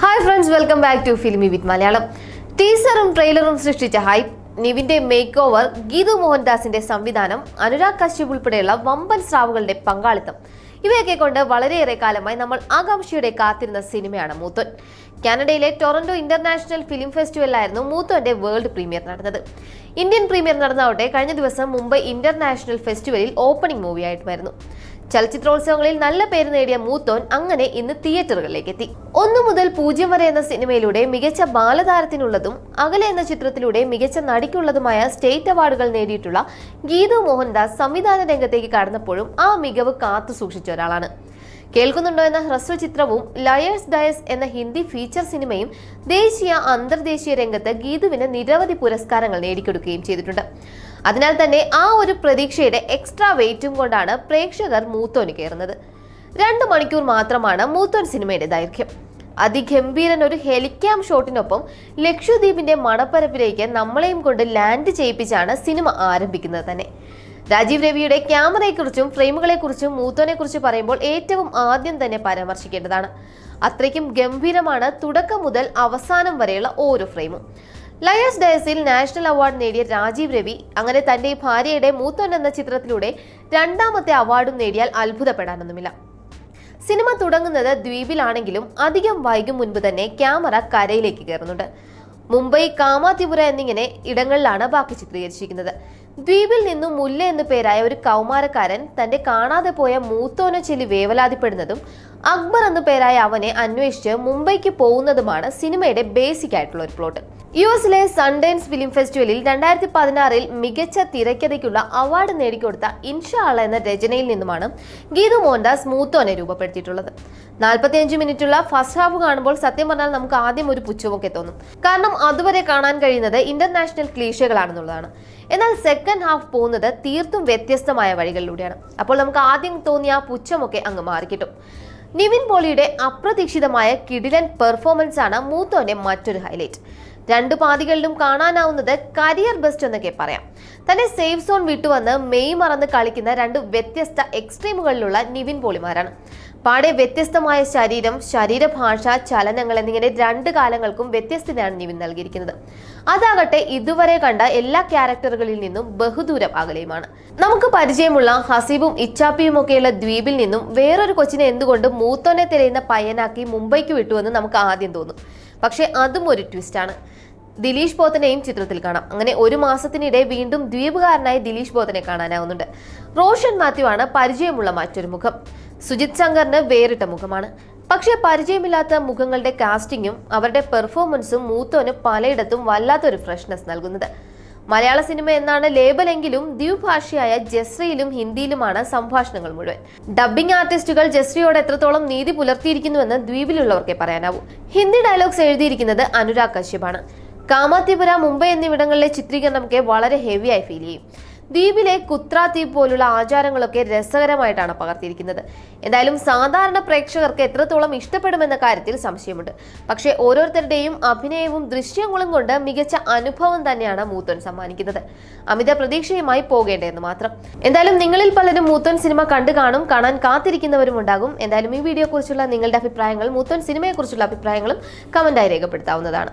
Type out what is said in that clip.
hi friends welcome back to filmy with Malayalam ടീസറും ട്രെയിലറും സൃഷ്ടിച്ച ഹൈപ്പ് നിവിന്റെ മേക്ക് ഓവർ ഗീതു മോഹൻദാസിന്റെ സംവിധാനം അനുരാഗ് കശ്യപ് ഉൾപ്പെടെയുള്ള വമ്പൻ സ്രാവുകളുടെ പങ്കാളിത്തം ഇവയൊക്കെ കൊണ്ട് വളരെയേറെ കാലമായി നമ്മൾ ആകാംക്ഷയുടെ കാത്തിരുന്ന സിനിമയാണ് മൂത്തോൻ കാനഡയിലെ ടൊറന്റോ ഇന്റർനാഷണൽ ഫിലിം ഫെസ്റ്റിവലിലായിരുന്നു മൂത്തോന്റെ വേൾഡ് പ്രീമിയർ നടന്നത് ഇന്ത്യൻ പ്രീമിയർ നടന്നാവട്ടെ കഴിഞ്ഞ ദിവസം മുംബൈ ഇന്റർനാഷണൽ ഫെസ്റ്റിവലിൽ ഓപ്പണിംഗ് മൂവിയായിട്ടുമായിരുന്നു ചലച്ചിത്രോത്സവങ്ങളിൽ നല്ല പേര് നേടിയ മൂത്തോൻ അങ്ങനെ ഇന്ന് തിയേറ്ററുകളിലേക്ക് എത്തി ഒന്നു മുതൽ പൂജ്യം വരെ എന്ന സിനിമയിലൂടെ മികച്ച ബാലതാരത്തിനുള്ളതും അകലെ എന്ന ചിത്രത്തിലൂടെ മികച്ച നടിക്കുള്ളതുമായ സ്റ്റേറ്റ് അവാർഡുകൾ നേടിയിട്ടുള്ള ഗീതു മോഹൻദാസ് സംവിധാന രംഗത്തേക്ക് കടന്നപ്പോഴും ആ മികവ് കാത്തു സൂക്ഷിച്ച ഒരാളാണ് കേൾക്കുന്നുണ്ടോ എന്ന ഹ്രസ്വ ചിത്രവും ലയേഴ്സ് ഡയസ് എന്ന ഹിന്ദി ഫീച്ചർ സിനിമയും ദേശീയ അന്തർദേശീയ രംഗത്ത് ഗീതുവിന് നിരവധി പുരസ്കാരങ്ങൾ നേടിക്കൊടുക്കുകയും ചെയ്തിട്ടുണ്ട് അതിനാൽ തന്നെ ആ ഒരു പ്രതീക്ഷയുടെ എക്സ്ട്രാ വെയിറ്റും കൊണ്ടാണ് പ്രേക്ഷകർ മൂത്തോന് കയറുന്നത് രണ്ട് മണിക്കൂർ മാത്രമാണ് മൂത്തോൻ സിനിമയുടെ ദൈർഘ്യം അതിഗംഭീരൻ ഒരു ഹെലിക്യാം ഷോട്ടിനൊപ്പം ലക്ഷദ്വീപിന്റെ മണപ്പരപ്പിലേക്ക് നമ്മളെയും കൊണ്ട് ലാൻഡ് ചെയ്യിപ്പിച്ചാണ് സിനിമ ആരംഭിക്കുന്നത് തന്നെ രാജീവ് രവിയുടെ ക്യാമറയെക്കുറിച്ചും ഫ്രെയിമുകളെക്കുറിച്ചും കുറിച്ച് പറയുമ്പോൾ ഏറ്റവും ആദ്യം തന്നെ പരാമർശിക്കേണ്ടതാണ് അത്രയ്ക്കും ഗംഭീരമാണ് തുടക്കം മുതൽ അവസാനം വരെയുള്ള ഓരോ ഫ്രെയിമും ലയേഴ്സ് ഡയസിൽ നാഷണൽ അവാർഡ് നേടിയ രാജീവ് രവി അങ്ങനെ തന്റെ ഭാര്യയുടെ മൂത്തോൻ എന്ന ചിത്രത്തിലൂടെ രണ്ടാമത്തെ അവാർഡും നേടിയാൽ അത്ഭുതപ്പെടാനൊന്നുമില്ല സിനിമ തുടങ്ങുന്നത് ദ്വീപിലാണെങ്കിലും അധികം വൈകും മുൻപ് തന്നെ ക്യാമറ കരയിലേക്ക് കയറുന്നുണ്ട് മുംബൈ കാമാതിപുര എന്നിങ്ങനെ ഇടങ്ങളിലാണ് ബാക്കി ചിത്രീകരിച്ചിരിക്കുന്നത് ദ്വീപിൽ നിന്നും മുല്ല എന്നു പേരായ ഒരു കൗമാരക്കാരൻ തന്റെ കാണാതെ പോയ മൂത്തോനെ ചെല്ലി വേവലാതിപ്പെടുന്നതും അക്ബർ എന്നു പേരായ അവനെ അന്വേഷിച്ച് മുംബൈക്ക് പോകുന്നതുമാണ് സിനിമയുടെ ബേസിക് ആയിട്ടുള്ള ഒരു പ്ലോട്ട് യു എസിലെ സൺഡേൻസ് ഫിലിം ഫെസ്റ്റിവലിൽ രണ്ടായിരത്തി പതിനാറിൽ മികച്ച തിരക്കഥയ്ക്കുള്ള അവാർഡ് നേടിക്കൊടുത്ത ഇൻഷാള എന്ന രചനയിൽ നിന്നുമാണ് ഗീതു മോഹൻദാസ് മൂത്തോനെ രൂപപ്പെടുത്തിയിട്ടുള്ളത് നാൽപ്പത്തിയഞ്ച് മിനിറ്റുള്ള ഫസ്റ്റ് ഹാഫ് കാണുമ്പോൾ സത്യം പറഞ്ഞാൽ നമുക്ക് ആദ്യം ഒരു പുച്ഛമൊക്കെ തോന്നും കാരണം അതുവരെ കാണാൻ കഴിയുന്നത് ഇന്റർനാഷണൽ ക്ലീശകളാണെന്നുള്ളതാണ് എന്നാൽ സെക്കൻഡ് ഹാഫ് പോകുന്നത് തീർത്തും വ്യത്യസ്തമായ വഴികളിലൂടെയാണ് അപ്പോൾ നമുക്ക് ആദ്യം തോന്നിയ ആ പുച്ഛമൊക്കെ അങ്ങ് മാറിക്കിട്ടും നിവിൻ പോളിയുടെ അപ്രതീക്ഷിതമായ കിടിലൻ പെർഫോമൻസ് ആണ് മൂത്തോന്റെ മറ്റൊരു ഹൈലൈറ്റ് രണ്ട് പാതികളിലും കാണാനാവുന്നത് കരിയർ ബെസ്റ്റ് എന്നൊക്കെ പറയാം തന്നെ സേഫ് സോൺ വിട്ടുവന്ന് മെയ് മറന്ന് കളിക്കുന്ന രണ്ട് വ്യത്യസ്ത എക്സ്ട്രീമുകളിലുള്ള നിവിൻ പോളിമാരാണ് പാടെ വ്യത്യസ്തമായ ശരീരം ശരീരഭാഷ ചലനങ്ങൾ എന്നിങ്ങനെ രണ്ട് കാലങ്ങൾക്കും വ്യത്യസ്തതയാണ് നിവിൻ നൽകിയിരിക്കുന്നത് അതാകട്ടെ ഇതുവരെ കണ്ട എല്ലാ ക്യാരക്ടറുകളിൽ നിന്നും ബഹുദൂരം അകലെയുമാണ് നമുക്ക് പരിചയമുള്ള ഹസീബും ഇച്ചാപ്പിയും ഒക്കെയുള്ള ദ്വീപിൽ നിന്നും വേറൊരു കൊച്ചിനെ എന്തുകൊണ്ട് മൂത്തോനെ തിരയുന്ന പയ്യനാക്കി മുംബൈക്ക് വിട്ടുവെന്ന് നമുക്ക് ആദ്യം തോന്നും പക്ഷെ അതും ഒരു ട്വിസ്റ്റാണ് ദിലീഷ് ബോത്തനെയും ചിത്രത്തിൽ കാണാം അങ്ങനെ ഒരു മാസത്തിനിടെ വീണ്ടും ദ്വീപുകാരനായി ദിലീഷ് ബോത്തനെ കാണാനാവുന്നുണ്ട് റോഷൻ മാത്യു ആണ് പരിചയമുള്ള മറ്റൊരു മുഖം സുജിത് ശങ്കറിന് വേറിട്ട മുഖമാണ് പക്ഷെ പരിചയമില്ലാത്ത മുഖങ്ങളുടെ കാസ്റ്റിംഗും അവരുടെ പെർഫോമൻസും മൂത്തോന് പലയിടത്തും വല്ലാത്തൊരു ഫ്രഷ്നെസ് നൽകുന്നത് മലയാള സിനിമ എന്നാണ് ലേബലെങ്കിലും ദ്വിഭാഷയായ ജസ്രയിലും ഹിന്ദിയിലുമാണ് സംഭാഷണങ്ങൾ മുഴുവൻ ഡബ്ബിംഗ് ആർട്ടിസ്റ്റുകൾ ജസ്രിയോട് എത്രത്തോളം നീതി പുലർത്തിയിരിക്കുന്നുവെന്ന് ദ്വീപിലുള്ളവർക്കെ പറയാനാവൂ ഹിന്ദി ഡയലോഗ്സ് എഴുതിയിരിക്കുന്നത് അനുരാഗ് കശ്യപാണ് കാമാത്തിപുര മുംബൈ എന്നിവിടങ്ങളിലെ ചിത്രീകരണമൊക്കെ വളരെ ഹെവിയായി ഫീൽ ചെയ്യും ദ്വീപിലെ കുത്ര ദ്വീപ് പോലുള്ള ആചാരങ്ങളൊക്കെ രസകരമായിട്ടാണ് പകർത്തിയിരിക്കുന്നത് എന്തായാലും സാധാരണ പ്രേക്ഷകർക്ക് എത്രത്തോളം ഇഷ്ടപ്പെടുമെന്ന കാര്യത്തിൽ സംശയമുണ്ട് പക്ഷേ ഓരോരുത്തരുടെയും അഭിനയവും ദൃശ്യങ്ങളും കൊണ്ട് മികച്ച അനുഭവം തന്നെയാണ് മൂത്തൻ സമ്മാനിക്കുന്നത് അമിത പ്രതീക്ഷയുമായി പോകേണ്ടതെന്ന് മാത്രം എന്തായാലും നിങ്ങളിൽ പലരും മൂത്തൻ സിനിമ കണ്ടു കാണും കാണാൻ കാത്തിരിക്കുന്നവരും ഉണ്ടാകും എന്തായാലും ഈ വീഡിയോ കുറിച്ചുള്ള നിങ്ങളുടെ അഭിപ്രായങ്ങളും മൂത്തൻ സിനിമയെക്കുറിച്ചുള്ള അഭിപ്രായങ്ങളും കമന്റായി രേഖപ്പെടുത്താവുന്നതാണ്